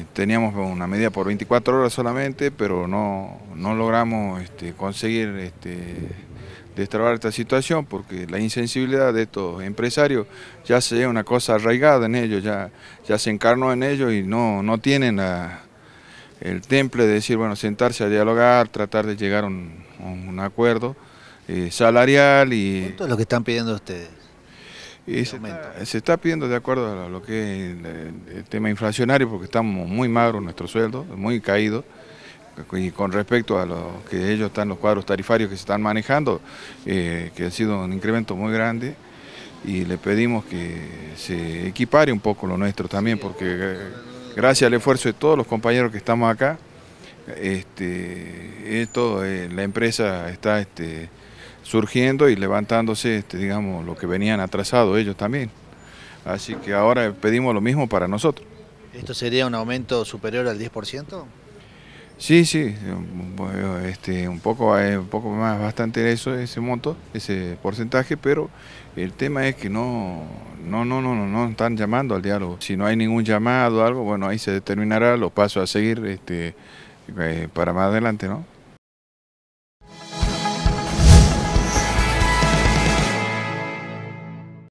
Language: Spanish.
Eh, teníamos una medida por 24 horas solamente, pero no, no logramos este, conseguir este, destrabar esta situación porque la insensibilidad de estos empresarios ya se es una cosa arraigada en ellos, ya, ya se encarnó en ellos y no, no tienen el temple de decir, bueno, sentarse a dialogar, tratar de llegar a un, acuerdo eh, salarial y... es lo que están pidiendo ustedes se está, pidiendo de acuerdo a lo que es el, tema inflacionario, porque estamos muy magros nuestros sueldos, muy caídos. Y con respecto a lo que ellos están, los cuadros tarifarios que se están manejando, eh, que ha sido un incremento muy grande, y le pedimos que se equipare un poco lo nuestro también, porque eh, gracias al esfuerzo de todos los compañeros que estamos acá, este, esto, eh, la empresa está... Este, surgiendo y levantándose, este, digamos, lo que venían atrasados ellos también. Así que ahora pedimos lo mismo para nosotros. ¿Esto sería un aumento superior al 10%? Sí, sí, eh, este, un poco, eh, un poco más, bastante eso, ese monto, ese porcentaje, pero el tema es que no, no, no, no, no están llamando al diálogo. Si no hay ningún llamado o algo, bueno, ahí se determinará los pasos a seguir este, eh, para más adelante, ¿no?